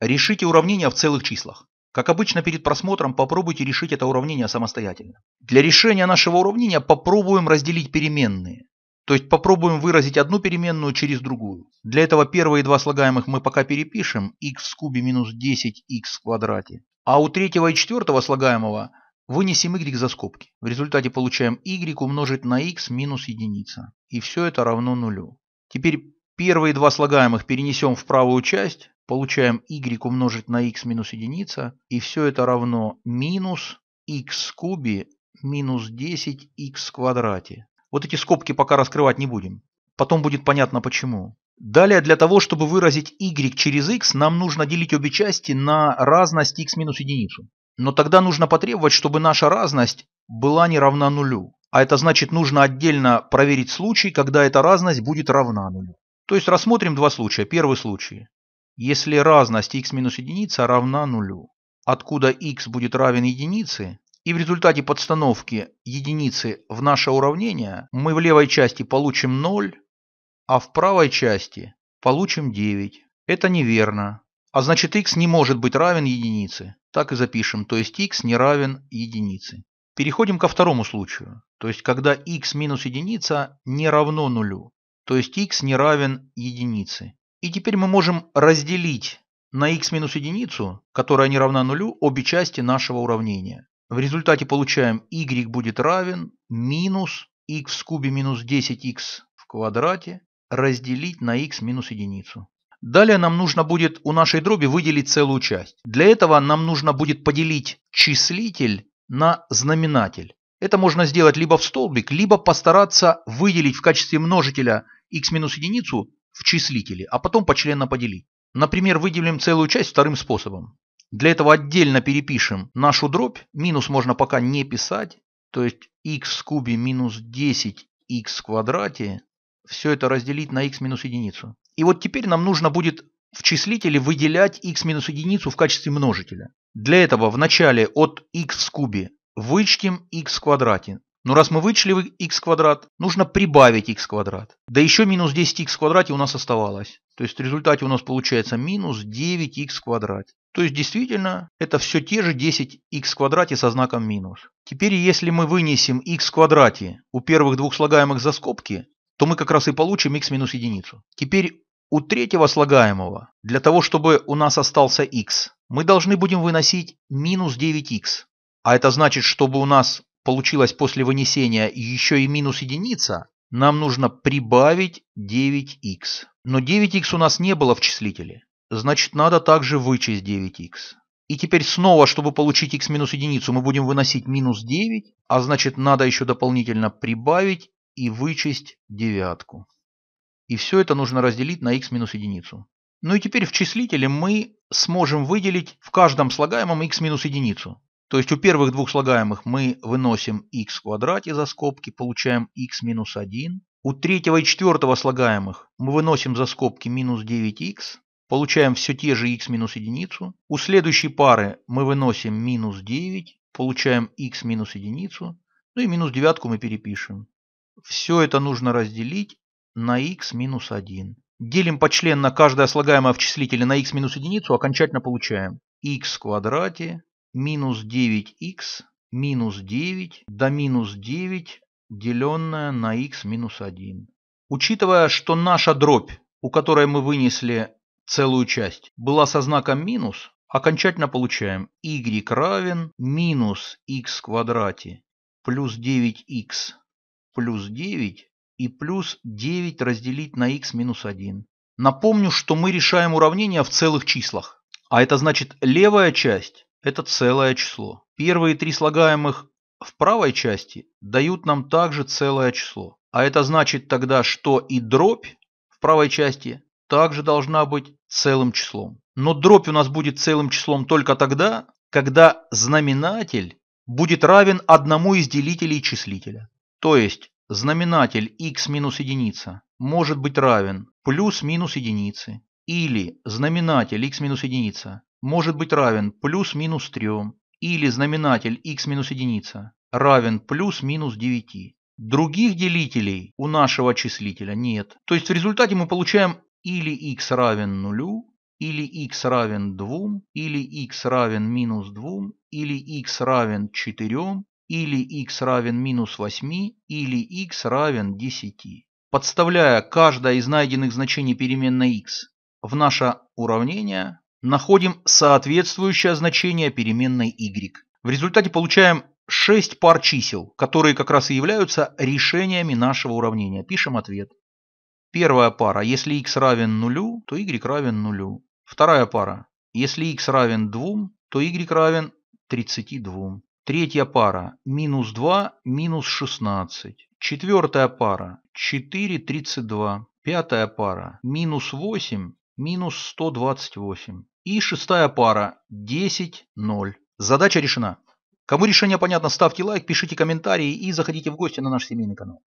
Решите уравнение в целых числах. Как обычно перед просмотром, попробуйте решить это уравнение самостоятельно. Для решения нашего уравнения попробуем разделить переменные. То есть попробуем выразить одну переменную через другую. Для этого первые два слагаемых мы пока перепишем x в кубе минус 10x в квадрате. А у третьего и четвертого слагаемого вынесем y за скобки. В результате получаем y умножить на x минус единица. И все это равно нулю. Теперь Первые два слагаемых перенесем в правую часть, получаем y умножить на x минус единица, и все это равно минус x кубе минус 10x в квадрате. Вот эти скобки пока раскрывать не будем. Потом будет понятно почему. Далее, для того, чтобы выразить y через x, нам нужно делить обе части на разность x минус единицу. Но тогда нужно потребовать, чтобы наша разность была не равна нулю. А это значит, нужно отдельно проверить случай, когда эта разность будет равна нулю. То есть рассмотрим два случая. Первый случай. Если разность x минус единица равна нулю, откуда x будет равен единице, и в результате подстановки единицы в наше уравнение мы в левой части получим 0, а в правой части получим 9. Это неверно. А значит x не может быть равен единице. Так и запишем, то есть x не равен единице. Переходим ко второму случаю, то есть когда x минус единица не равно нулю то есть x не равен единице. И теперь мы можем разделить на x минус единицу, которая не равна нулю, обе части нашего уравнения. В результате получаем y будет равен минус x в кубе минус 10x в квадрате разделить на x минус единицу. Далее нам нужно будет у нашей дроби выделить целую часть. Для этого нам нужно будет поделить числитель на знаменатель. Это можно сделать либо в столбик, либо постараться выделить в качестве множителя x минус единицу в числителе, а потом почленно поделить. Например, выделим целую часть вторым способом. Для этого отдельно перепишем нашу дробь, минус можно пока не писать, то есть x в кубе минус 10 x в квадрате, все это разделить на x минус единицу. И вот теперь нам нужно будет в числителе выделять x минус единицу в качестве множителя. Для этого в начале от x в кубе вычтем x в квадрате. Но ну, раз мы вычли x квадрат, нужно прибавить x квадрат. Да еще минус 10x в квадрате у нас оставалось. То есть в результате у нас получается минус 9x в квадрате. То есть действительно это все те же 10x в квадрате со знаком минус. Теперь если мы вынесем x в квадрате у первых двух слагаемых за скобки, то мы как раз и получим x минус единицу. Теперь у третьего слагаемого, для того чтобы у нас остался x, мы должны будем выносить минус 9x а это значит, чтобы у нас получилось после вынесения еще и минус единица, нам нужно прибавить 9х. Но 9х у нас не было в числителе, значит надо также вычесть 9х. И теперь снова, чтобы получить х минус единицу, мы будем выносить минус 9, а значит надо еще дополнительно прибавить и вычесть девятку. И все это нужно разделить на х минус единицу. Ну и теперь в числителе мы сможем выделить в каждом слагаемом х минус единицу. То есть у первых двух слагаемых мы выносим x в квадрате за скобки, получаем x минус 1. У третьего и четвертого слагаемых мы выносим за скобки минус 9x, получаем все те же x минус единицу. У следующей пары мы выносим минус 9, получаем x минус единицу. Ну и минус девятку мы перепишем. Все это нужно разделить на x минус 1. Делим по на каждое слагаемое в числителе на x минус единицу, окончательно получаем x в квадрате минус 9х минус 9 до минус 9, деленное на х минус 1. Учитывая, что наша дробь, у которой мы вынесли целую часть, была со знаком минус, окончательно получаем y равен минус x в квадрате плюс 9x плюс 9 и плюс 9 разделить на x минус 1. Напомню, что мы решаем уравнение в целых числах. А это значит левая часть это целое число. Первые три слагаемых в правой части дают нам также целое число. А это значит тогда, что и дробь в правой части также должна быть целым числом. Но дробь у нас будет целым числом только тогда, когда знаменатель будет равен одному из делителей числителя. То есть знаменатель x минус единица может быть равен плюс минус единице или знаменатель x минус единица может быть равен плюс-минус 3 или знаменатель x минус единица равен плюс-минус 9. Других делителей у нашего числителя нет. То есть в результате мы получаем или x равен 0, или x равен 2, или x равен минус 2, или x равен 4, или x равен минус 8, или x равен 10. Подставляя каждое из найденных значений переменной x в наше уравнение, находим соответствующее значение переменной y. В результате получаем 6 пар чисел, которые как раз и являются решениями нашего уравнения. Пишем ответ. Первая пара. Если x равен нулю, то y равен нулю. Вторая пара. Если x равен 2, то y равен 32. Третья пара. Минус 2, минус 16. Четвертая пара. 4, 32. Пятая пара. Минус 8, минус 128. И шестая пара. 10-0. Задача решена. Кому решение понятно, ставьте лайк, пишите комментарии и заходите в гости на наш семейный канал.